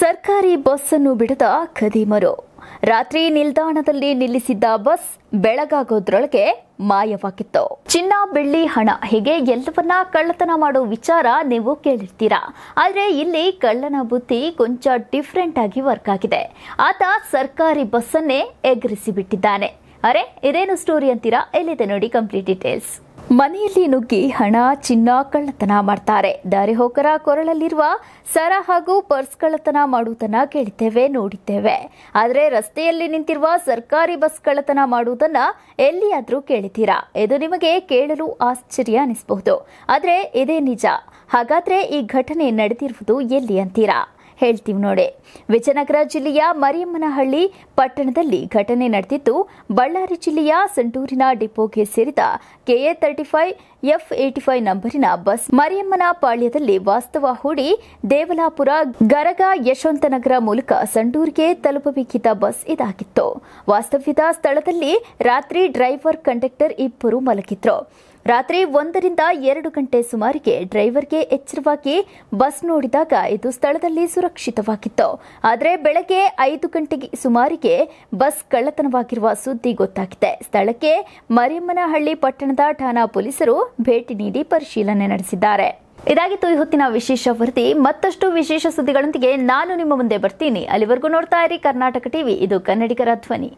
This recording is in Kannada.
ಸರ್ಕಾರಿ ಬಸ್ ಅನ್ನು ಬಿಡದ ಖದೀಮರು ರಾತ್ರಿ ನಿಲ್ದಾಣದಲ್ಲಿ ನಿಲ್ಲಿಸಿದ್ದ ಬಸ್ ಬೆಳಗಾಗೋದ್ರೊಳಗೆ ಮಾಯವಾಗಿತ್ತು ಚಿನ್ನ ಬೆಳ್ಳಿ ಹಣ ಹೀಗೆ ಎಲ್ಲವನ್ನ ಕಳ್ಳತನ ಮಾಡೋ ವಿಚಾರ ನೀವು ಕೇಳಿರ್ತೀರಾ ಆದರೆ ಇಲ್ಲಿ ಕಳ್ಳನ ಬುದ್ಧಿ ಕೊಂಚ ಡಿಫ್ರೆಂಟ್ ಆಗಿ ವರ್ಕ್ ಆಗಿದೆ ಆತ ಸರ್ಕಾರಿ ಬಸ್ಸನ್ನೇ ಎಗರಿಸಿ ಬಿಟ್ಟಿದ್ದಾನೆ ಅರೆ ಇದೇನು ಸ್ಟೋರಿ ಅಂತೀರಾ ಎಲ್ಲಿದೆ ನೋಡಿ ಕಂಪ್ಲೀಟ್ ಡೀಟೇಲ್ಸ್ ಮನೆಯಲ್ಲಿ ನುಗ್ಗಿ ಹಣ ಚಿನ್ನ ಕಳ್ಳತನ ಮಾಡ್ತಾರೆ ದಾರಿಹೋಕರ ಕೊರಳಲ್ಲಿರುವ ಸರ ಹಾಗೂ ಪರ್ಸ್ ಕಳ್ಳತನ ಮಾಡುವುದನ್ನ ಕೇಳಿದ್ದೇವೆ ನೋಡಿದ್ದೇವೆ ಆದರೆ ರಸ್ತೆಯಲ್ಲಿ ನಿಂತಿರುವ ಸರ್ಕಾರಿ ಬಸ್ ಕಳ್ಳತನ ಮಾಡುವುದನ್ನ ಎಲ್ಲಿಯಾದರೂ ಕೇಳಿದ್ದೀರಾ ಇದು ನಿಮಗೆ ಕೇಳಲು ಆಶ್ಚರ್ಯ ಅನಿಸಬಹುದು ಆದರೆ ಇದೇ ನಿಜ ಹಾಗಾದ್ರೆ ಈ ಘಟನೆ ನಡೆದಿರುವುದು ಎಲ್ಲಿ ಅಂತೀರಾ ಹೇಳ್ತೀವಿ ನೋಡಿ ವಿಜಯನಗರ ಜಿಲ್ಲೆಯ ಮರಿಯಮ್ಮನಹಳ್ಳಿ ಪಟ್ಟಣದಲ್ಲಿ ಘಟನೆ ನಡೆದಿದ್ದು ಬಳ್ಳಾರಿ ಜಿಲ್ಲೆಯ ಸಂಟೂರಿನ ಡಿಪೋಗೆ ಸೇರಿದ KA thirty five F eighty five ನಂಬರಿನ ಬಸ್ ಮರಿಯಮ್ಮನ ಪಾಳ್ಯದಲ್ಲಿ ವಾಸ್ತವ ಹೂಡಿ ದೇವಲಾಪುರ ಗರಗ ಯಶವಂತನಗರ ಮೂಲಕ ಸಂಡೂರಿಗೆ ತಲುಪಬೇಕಿದ್ದ ಬಸ್ ಇದಾಗಿತ್ತು ವಾಸ್ತವ್ಯದ ಸ್ಥಳದಲ್ಲಿ ರಾತ್ರಿ ಡ್ರೈವರ್ ಕಂಡಕ್ಟರ್ ಇಬ್ಬರು ಮಲಗಿದ್ರು ರಾತ್ರಿ ಒಂದರಿಂದ ಎರಡು ಗಂಟೆ ಸುಮಾರಿಗೆ ಡ್ರೈವರ್ಗೆ ಎಚ್ಚರವಾಗಿ ಬಸ್ ನೋಡಿದಾಗ ಇದು ಸ್ಥಳದಲ್ಲಿ ಸುರಕ್ಷಿತವಾಗಿತ್ತು ಆದರೆ ಬೆಳಗ್ಗೆ ಐದು ಗಂಟೆಗೆ ಸುಮಾರಿಗೆ ಬಸ್ ಕಳ್ಳತನವಾಗಿರುವ ಸುದ್ದಿ ಗೊತ್ತಾಗಿದೆ ಸ್ಥಳಕ್ಕೆ ಮರಿಯಮ್ಮನಹಳ್ಳಿ ಪಟ್ಟಣದ ಠಾಣಾ ಪೊಲೀಸರು ಭೇಟಿ ನೀಡಿ ಪರಿಶೀಲನೆ ನಡೆಸಿದ್ದಾರೆ ಇದಾಗಿತ್ತು ಹೊತ್ತಿನ ವಿಶೇಷ ವರದಿ ಮತ್ತಷ್ಟು ವಿಶೇಷ ಸುದ್ದಿಗಳೊಂದಿಗೆ ನಾನು ನಿಮ್ಮ ಮುಂದೆ ಬರ್ತೀನಿ ಅಲ್ಲಿವರೆಗೂ ನೋಡ್ತಾ ಇರಿ ಕರ್ನಾಟಕ ಟಿವಿ ಇದು ಕನ್ನಡಿಗರ ಧ್ವನಿ